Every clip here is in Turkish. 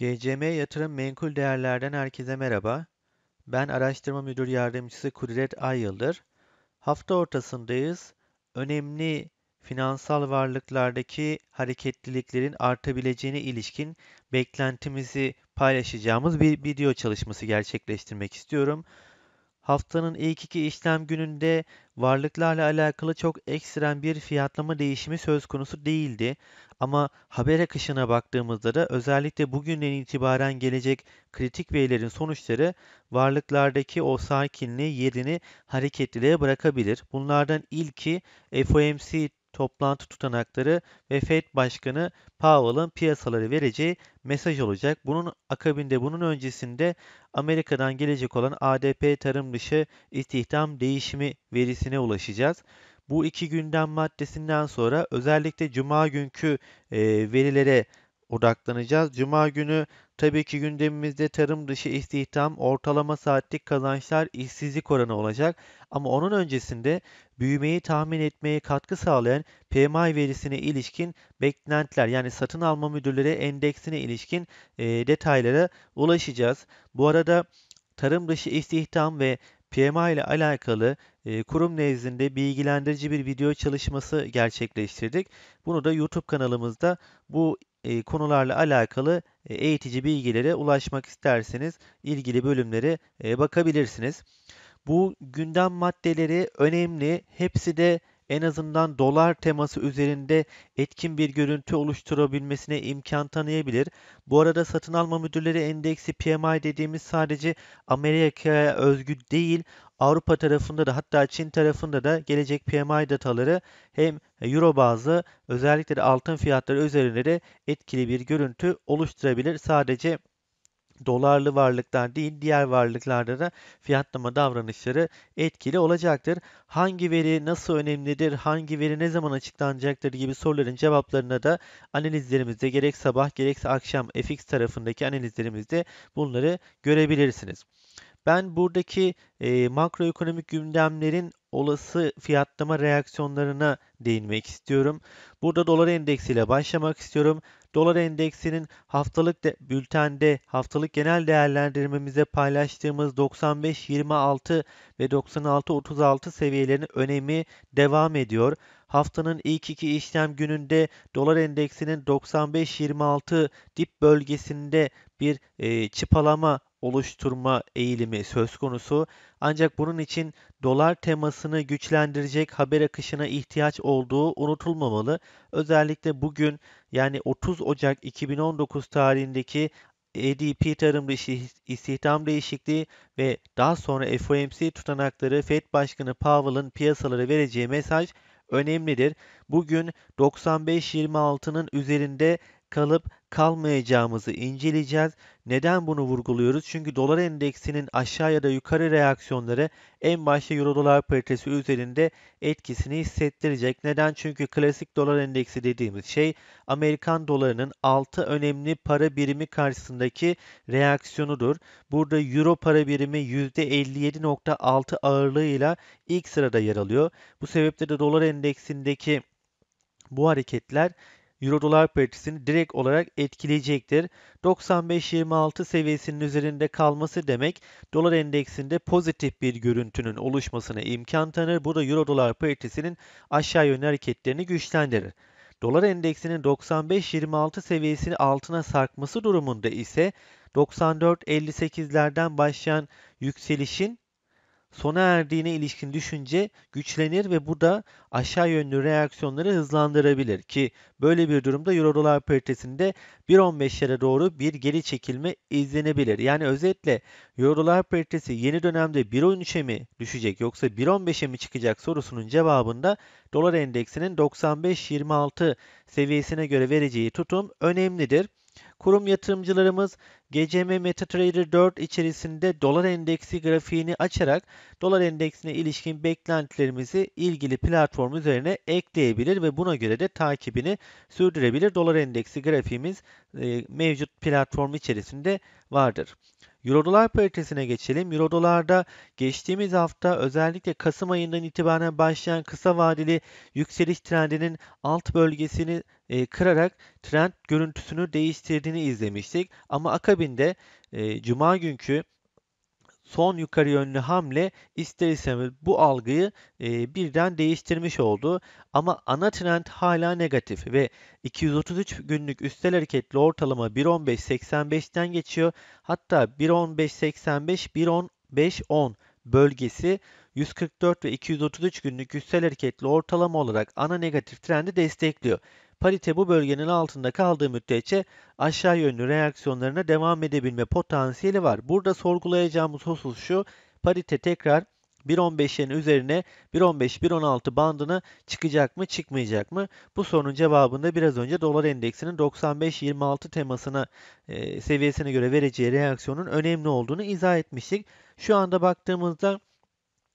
GCM Yatırım Menkul Değerler'den herkese merhaba. Ben Araştırma Müdür Yardımcısı Kudret Ayıldır. Hafta ortasındayız. Önemli finansal varlıklardaki hareketliliklerin artabileceğine ilişkin beklentimizi paylaşacağımız bir video çalışması gerçekleştirmek istiyorum. Haftanın ilk iki işlem gününde varlıklarla alakalı çok ekstrem bir fiyatlama değişimi söz konusu değildi ama haber akışına baktığımızda da özellikle bugünden itibaren gelecek kritik verilerin sonuçları varlıklardaki o sakinliği yerini hareketliliğe bırakabilir. Bunlardan ilki FOMC toplantı tutanakları ve Fed Başkanı Powell'ın piyasaları vereceği mesaj olacak. Bunun akabinde bunun öncesinde Amerika'dan gelecek olan ADP tarım dışı istihdam değişimi verisine ulaşacağız. Bu iki gündem maddesinden sonra özellikle cuma günkü e, verilere odaklanacağız. Cuma günü Tabii ki gündemimizde tarım dışı istihdam, ortalama saatlik kazançlar, işsizlik oranı olacak ama onun öncesinde büyümeyi tahmin etmeye katkı sağlayan PMI verisine ilişkin beklentiler yani satın alma müdürleri endeksine ilişkin e, detaylara ulaşacağız. Bu arada tarım dışı istihdam ve PMI ile alakalı e, kurum nezdinde bilgilendirici bir video çalışması gerçekleştirdik. Bunu da YouTube kanalımızda bu e, konularla alakalı e, eğitici bilgilere ulaşmak isterseniz ilgili bölümlere e, bakabilirsiniz. Bu gündem maddeleri önemli. Hepsi de en azından dolar teması üzerinde etkin bir görüntü oluşturabilmesine imkan tanıyabilir. Bu arada satın alma müdürleri endeksi PMI dediğimiz sadece Amerika'ya özgü değil, Avrupa tarafında da hatta Çin tarafında da gelecek PMI dataları hem euro bazlı özellikle de altın fiyatları üzerinde de etkili bir görüntü oluşturabilir. Sadece dolarlı varlıklar değil diğer varlıklarda da fiyatlama davranışları etkili olacaktır. Hangi veri nasıl önemlidir, hangi veri ne zaman açıklanacaktır gibi soruların cevaplarına da analizlerimizde gerek sabah gerekse akşam FX tarafındaki analizlerimizde bunları görebilirsiniz. Ben buradaki e, makroekonomik gündemlerin olası fiyatlama reaksiyonlarına değinmek istiyorum. Burada dolar endeksiyle başlamak istiyorum. Dolar endeksinin haftalık de, bültende haftalık genel değerlendirmemize paylaştığımız 95.26 ve 96.36 seviyelerinin önemi devam ediyor. Haftanın ilk iki işlem gününde dolar endeksinin 95.26 dip bölgesinde bir e, çıpalama oluşturma eğilimi söz konusu. Ancak bunun için dolar temasını güçlendirecek haber akışına ihtiyaç olduğu unutulmamalı. Özellikle bugün yani 30 Ocak 2019 tarihindeki ADP tarım dışı istihdam değişikliği ve daha sonra FOMC tutanakları Fed Başkanı Powell'ın piyasalara vereceği mesaj önemlidir. Bugün 95.26'nın üzerinde kalıp kalmayacağımızı inceleyeceğiz. Neden bunu vurguluyoruz? Çünkü dolar endeksinin aşağı ya da yukarı reaksiyonları en başta euro dolar paritesi üzerinde etkisini hissettirecek. Neden? Çünkü klasik dolar endeksi dediğimiz şey Amerikan dolarının 6 önemli para birimi karşısındaki reaksiyonudur. Burada euro para birimi %57.6 ağırlığıyla ilk sırada yer alıyor. Bu sebeple de dolar endeksindeki bu hareketler Euro dolar paritesini direkt olarak etkileyecektir. 95.26 seviyesinin üzerinde kalması demek dolar endeksinde pozitif bir görüntünün oluşmasına imkan tanır. Bu da Euro dolar paritesinin aşağı yönlü hareketlerini güçlendirir. Dolar endeksinin 95.26 seviyesini altına sarkması durumunda ise 94.58'lerden başlayan yükselişin sona erdiğine ilişkin düşünce güçlenir ve bu da aşağı yönlü reaksiyonları hızlandırabilir ki böyle bir durumda euro dolar paritesinde 1.15'lere doğru bir geri çekilme izlenebilir. Yani özetle euro dolar paritesi yeni dönemde 1.13'e mi düşecek yoksa 1.15'e mi çıkacak sorusunun cevabında dolar endeksinin 95-26 seviyesine göre vereceği tutum önemlidir. Kurum yatırımcılarımız GCM MetaTrader 4 içerisinde dolar endeksi grafiğini açarak dolar endeksine ilişkin beklentilerimizi ilgili platform üzerine ekleyebilir ve buna göre de takibini sürdürebilir. Dolar endeksi grafiğimiz e, mevcut platform içerisinde vardır. Eurodolar paritesine geçelim. Eurodolarda geçtiğimiz hafta özellikle Kasım ayından itibaren başlayan kısa vadeli yükseliş trendinin alt bölgesini e, kırarak trend görüntüsünü değiştirdiğini izlemiştik. Ama akabinde e, cuma günkü son yukarı yönlü hamle ister istemez bu algıyı e, birden değiştirmiş oldu. Ama ana trend hala negatif ve 233 günlük üstel hareketli ortalama 1.15.85'ten geçiyor. Hatta 1.15.85 1.15.10 bölgesi 144 ve 233 günlük üstel hareketli ortalama olarak ana negatif trendi destekliyor parite bu bölgenin altında kaldığı müddetçe aşağı yönlü reaksiyonlarına devam edebilme potansiyeli var. Burada sorgulayacağımız husus şu, parite tekrar 1.15'in üzerine 1.15-1.16 bandına çıkacak mı çıkmayacak mı? Bu sorunun cevabında biraz önce dolar endeksinin 95-26 temasına e, seviyesine göre vereceği reaksiyonun önemli olduğunu izah etmiştik. Şu anda baktığımızda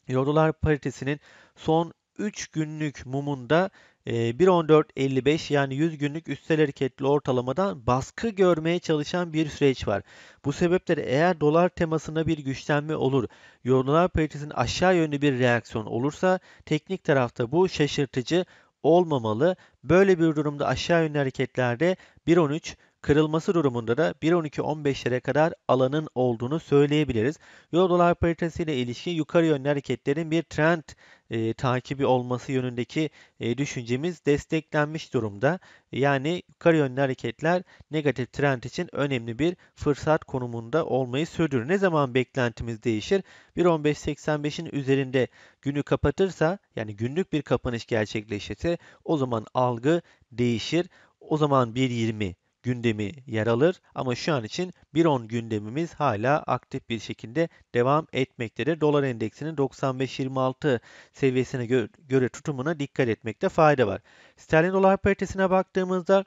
Euro paritesinin son 3 günlük mumunda 1.14.55 yani 100 günlük üstel hareketli ortalamadan baskı görmeye çalışan bir süreç var. Bu sebeple eğer dolar temasına bir güçlenme olur, dolar paritesinin aşağı yönlü bir reaksiyon olursa teknik tarafta bu şaşırtıcı olmamalı. Böyle bir durumda aşağı yönlü hareketlerde 1.13 Kırılması durumunda da 1.12-15'lere kadar alanın olduğunu söyleyebiliriz. Euro dolar paritesi ile ilişki yukarı yönlü hareketlerin bir trend e, takibi olması yönündeki e, düşüncemiz desteklenmiş durumda. Yani yukarı yönlü hareketler negatif trend için önemli bir fırsat konumunda olmayı sürdürür. Ne zaman beklentimiz değişir? 1.15.85'in üzerinde günü kapatırsa yani günlük bir kapanış gerçekleşirse o zaman algı değişir. O zaman 1.20 gündemi yer alır ama şu an için 1.10 gündemimiz hala aktif bir şekilde devam etmektedir. Dolar endeksinin 95.26 seviyesine gö göre tutumuna dikkat etmekte fayda var. Sterlin dolar paritesine baktığımızda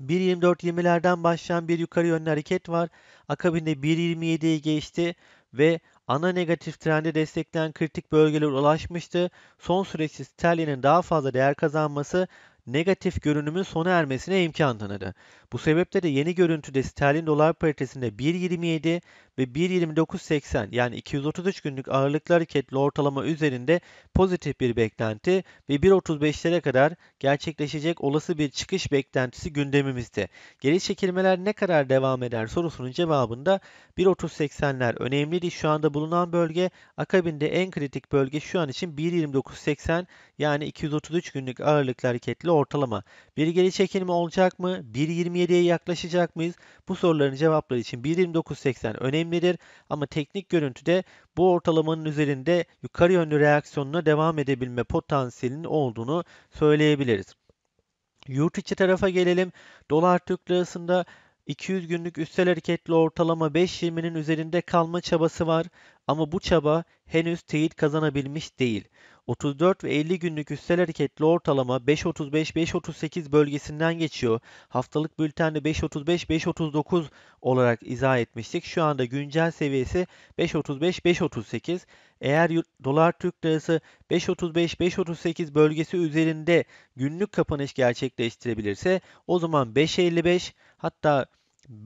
1.24.20'lerden başlayan bir yukarı yönlü hareket var. Akabinde 1.27'yi geçti ve ana negatif trende destekleyen kritik bölgelere ulaşmıştı. Son süreçte sterlinin daha fazla değer kazanması negatif görünümün sona ermesine imkan tanıdı. Bu sebeple de yeni görüntüde sterlin dolar paritesinde 1.27 ve 1.29.80 yani 233 günlük ağırlıklı hareketli ortalama üzerinde pozitif bir beklenti ve 1.35'lere kadar gerçekleşecek olası bir çıkış beklentisi gündemimizde. Geri çekilmeler ne kadar devam eder sorusunun cevabında 1.30.80'ler önemliydi. Şu anda bulunan bölge akabinde en kritik bölge şu an için 1.29.80 yani 233 günlük ağırlıklı hareketli ortalama. Bir geri çekilme olacak mı? 1.27 %27'ye yaklaşacak mıyız? Bu soruların cevapları için 1.29.80 önemlidir ama teknik görüntüde bu ortalamanın üzerinde yukarı yönlü reaksiyonuna devam edebilme potansiyelinin olduğunu söyleyebiliriz. Yurt içi tarafa gelelim. Dolar Türk Lirası'nda 200 günlük üstel hareketli ortalama 5.20'nin üzerinde kalma çabası var. Ama bu çaba henüz teyit kazanabilmiş değil. 34 ve 50 günlük üstel hareketli ortalama 5.35-5.38 bölgesinden geçiyor. Haftalık bültende 5.35-5.39 olarak izah etmiştik. Şu anda güncel seviyesi 5.35-5.38. Eğer dolar Türk lirası 5.35-5.38 bölgesi üzerinde günlük kapanış gerçekleştirebilirse o zaman 5.55 hatta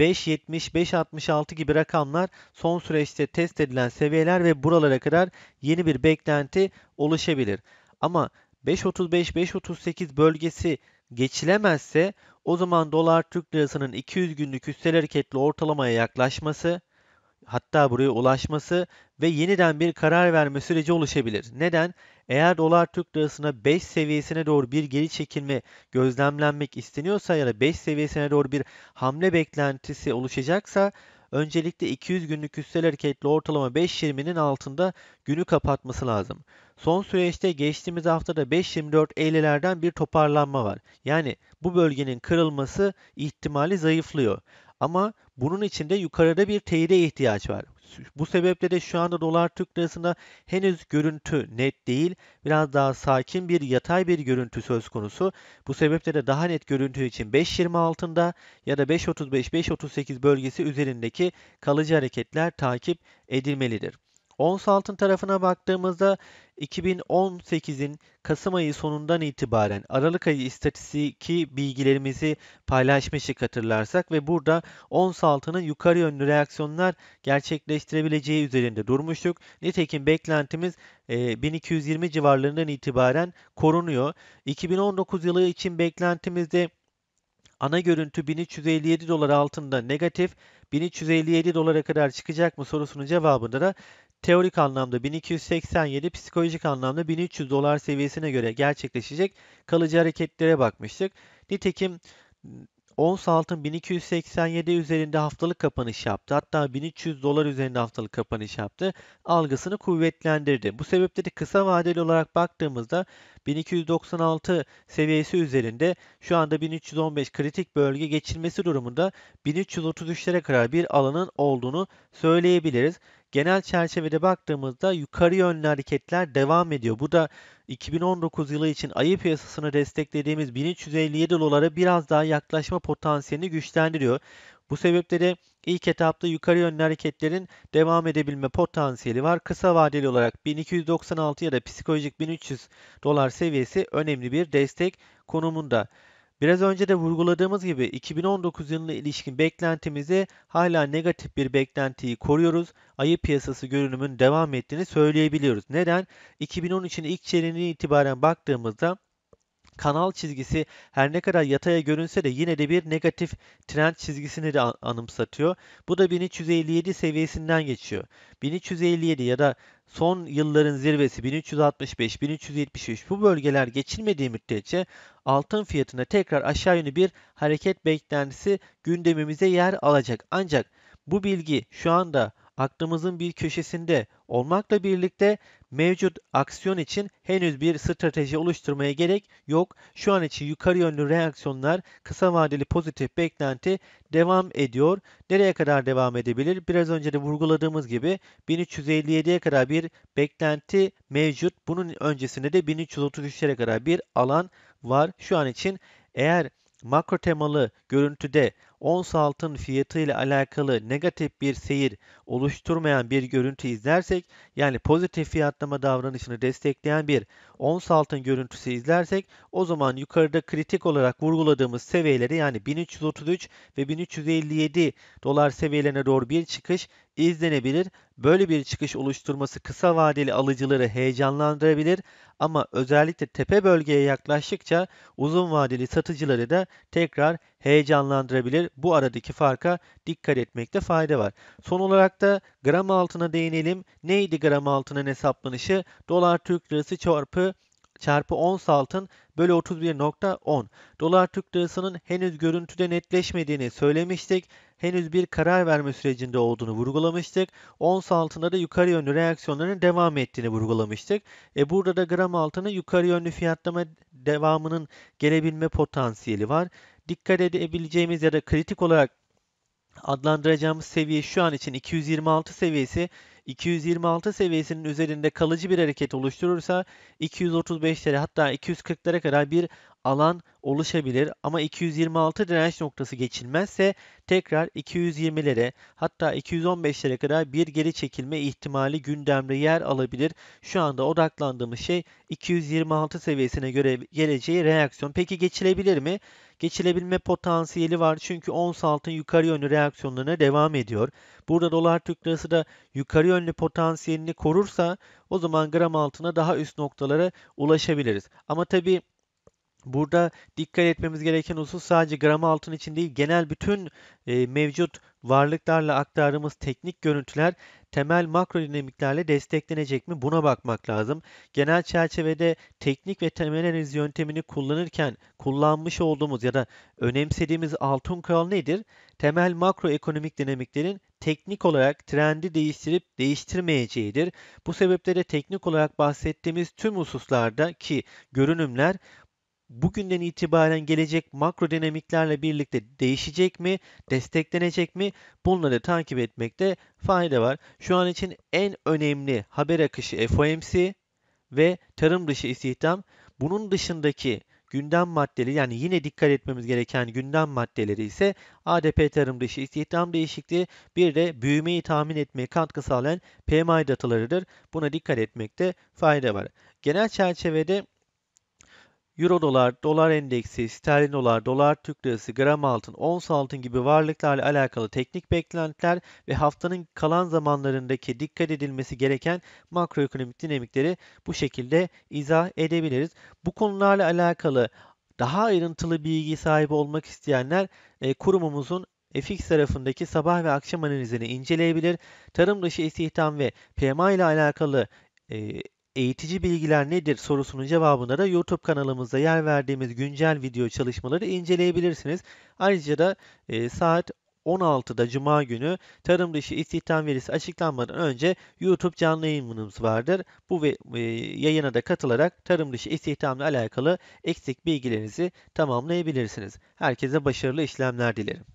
5.70-5.66 gibi rakamlar son süreçte test edilen seviyeler ve buralara kadar yeni bir beklenti oluşabilir. Ama 5.35-5.38 bölgesi geçilemezse o zaman dolar Türk lirasının 200 günlük hissel hareketli ortalamaya yaklaşması hatta buraya ulaşması ve yeniden bir karar verme süreci oluşabilir. Neden? Eğer dolar Türk lirasına 5 seviyesine doğru bir geri çekilme gözlemlenmek isteniyorsa ya da 5 seviyesine doğru bir hamle beklentisi oluşacaksa öncelikle 200 günlük üstel hareketli ortalama 5.20'nin altında günü kapatması lazım. Son süreçte geçtiğimiz haftada 5.24.50'lerden bir toparlanma var. Yani bu bölgenin kırılması ihtimali zayıflıyor. Ama bunun için de yukarıda bir teyide ihtiyaç var. Bu sebeple de şu anda dolar Türk lirasında henüz görüntü net değil. Biraz daha sakin bir yatay bir görüntü söz konusu. Bu sebeple de daha net görüntü için 5.20 altında ya da 5.35-5.38 bölgesi üzerindeki kalıcı hareketler takip edilmelidir. Ons altın tarafına baktığımızda 2018'in Kasım ayı sonundan itibaren Aralık ayı istatistiki bilgilerimizi paylaşmıştık hatırlarsak ve burada ons altının yukarı yönlü reaksiyonlar gerçekleştirebileceği üzerinde durmuştuk. Nitekim beklentimiz 1220 e, civarlarından itibaren korunuyor. 2019 yılı için beklentimizde Ana görüntü 1357 dolar altında negatif, 1357 dolara kadar çıkacak mı sorusunun cevabında da teorik anlamda 1287, psikolojik anlamda 1300 dolar seviyesine göre gerçekleşecek kalıcı hareketlere bakmıştık. Nitekim ıı, ons altın 1287 üzerinde haftalık kapanış yaptı. Hatta 1300 dolar üzerinde haftalık kapanış yaptı. Algısını kuvvetlendirdi. Bu sebeple de kısa vadeli olarak baktığımızda 1296 seviyesi üzerinde şu anda 1315 kritik bölge geçilmesi durumunda 1333'lere kadar bir alanın olduğunu söyleyebiliriz. Genel çerçevede baktığımızda yukarı yönlü hareketler devam ediyor. Bu da 2019 yılı için ayı piyasasını desteklediğimiz 1357 dolara biraz daha yaklaşma potansiyelini güçlendiriyor. Bu sebeple de ilk etapta yukarı yönlü hareketlerin devam edebilme potansiyeli var. Kısa vadeli olarak 1296 ya da psikolojik 1300 dolar seviyesi önemli bir destek konumunda. Biraz önce de vurguladığımız gibi 2019 yılına ilişkin beklentimizi hala negatif bir beklentiyi koruyoruz. Ayı piyasası görünümün devam ettiğini söyleyebiliyoruz. Neden? 2013'ün ilk çeyreğine itibaren baktığımızda kanal çizgisi her ne kadar yataya görünse de yine de bir negatif trend çizgisini de anımsatıyor. Bu da 1357 seviyesinden geçiyor. 1357 ya da son yılların zirvesi 1365, 1375 bu bölgeler geçilmediği müddetçe altın fiyatına tekrar aşağı yönlü bir hareket beklentisi gündemimize yer alacak. Ancak bu bilgi şu anda aklımızın bir köşesinde olmakla birlikte mevcut aksiyon için henüz bir strateji oluşturmaya gerek yok. Şu an için yukarı yönlü reaksiyonlar kısa vadeli pozitif beklenti devam ediyor. Nereye kadar devam edebilir? Biraz önce de vurguladığımız gibi 1357'ye kadar bir beklenti mevcut. Bunun öncesinde de 1333'lere kadar bir alan var. Şu an için eğer makro temalı görüntüde ons altın fiyatı ile alakalı negatif bir seyir oluşturmayan bir görüntü izlersek yani pozitif fiyatlama davranışını destekleyen bir ons altın görüntüsü izlersek o zaman yukarıda kritik olarak vurguladığımız seviyeleri yani 1333 ve 1357 dolar seviyelerine doğru bir çıkış izlenebilir. Böyle bir çıkış oluşturması kısa vadeli alıcıları heyecanlandırabilir ama özellikle tepe bölgeye yaklaştıkça uzun vadeli satıcıları da tekrar heyecanlandırabilir. Bu aradaki farka dikkat etmekte fayda var. Son olarak da gram altına değinelim. Neydi gram altının hesaplanışı? Dolar Türk Lirası çarpı çarpı 10 altın bölü 31.10. Dolar Türk Lirası'nın henüz görüntüde netleşmediğini söylemiştik henüz bir karar verme sürecinde olduğunu vurgulamıştık. Ons altında da yukarı yönlü reaksiyonların devam ettiğini vurgulamıştık. E burada da gram altına yukarı yönlü fiyatlama devamının gelebilme potansiyeli var. Dikkat edebileceğimiz ya da kritik olarak adlandıracağımız seviye şu an için 226 seviyesi. 226 seviyesinin üzerinde kalıcı bir hareket oluşturursa 235'lere hatta 240'lara kadar bir alan oluşabilir ama 226 direnç noktası geçilmezse tekrar 220'lere hatta 215'lere kadar bir geri çekilme ihtimali gündemde yer alabilir. Şu anda odaklandığımız şey 226 seviyesine göre geleceği reaksiyon. Peki geçilebilir mi? Geçilebilme potansiyeli var çünkü ons altın yukarı yönlü reaksiyonlarına devam ediyor. Burada dolar Türk lirası da yukarı yönlü potansiyelini korursa o zaman gram altına daha üst noktalara ulaşabiliriz. Ama tabii Burada dikkat etmemiz gereken husus sadece gram altın için değil, genel bütün e, mevcut varlıklarla aktardığımız teknik görüntüler temel makro dinamiklerle desteklenecek mi buna bakmak lazım. Genel çerçevede teknik ve temel analiz yöntemini kullanırken kullanmış olduğumuz ya da önemsediğimiz altın kural nedir? Temel makroekonomik dinamiklerin teknik olarak trendi değiştirip değiştirmeyeceğidir. Bu sebeple de teknik olarak bahsettiğimiz tüm hususlarda ki görünümler bugünden itibaren gelecek makro dinamiklerle birlikte değişecek mi, desteklenecek mi bunları takip etmekte fayda var. Şu an için en önemli haber akışı FOMC ve tarım dışı istihdam. Bunun dışındaki gündem maddeleri yani yine dikkat etmemiz gereken gündem maddeleri ise ADP tarım dışı istihdam değişikliği bir de büyümeyi tahmin etmeye katkı sağlayan PMI datalarıdır. Buna dikkat etmekte fayda var. Genel çerçevede Euro dolar, dolar endeksi, sterlin dolar, dolar Türk lirası, gram altın, ons altın gibi varlıklarla alakalı teknik beklentiler ve haftanın kalan zamanlarındaki dikkat edilmesi gereken makroekonomik dinamikleri bu şekilde izah edebiliriz. Bu konularla alakalı daha ayrıntılı bilgi sahibi olmak isteyenler e, kurumumuzun FX tarafındaki sabah ve akşam analizini inceleyebilir. Tarım dışı istihdam ve PMI ile alakalı e, Eğitici bilgiler nedir sorusunun cevabına da YouTube kanalımızda yer verdiğimiz güncel video çalışmaları inceleyebilirsiniz. Ayrıca da e, saat 16'da Cuma günü tarım dışı istihdam verisi açıklanmadan önce YouTube canlı yayınımız vardır. Bu ve, e, yayına da katılarak tarım dışı istihdamla alakalı eksik bilgilerinizi tamamlayabilirsiniz. Herkese başarılı işlemler dilerim.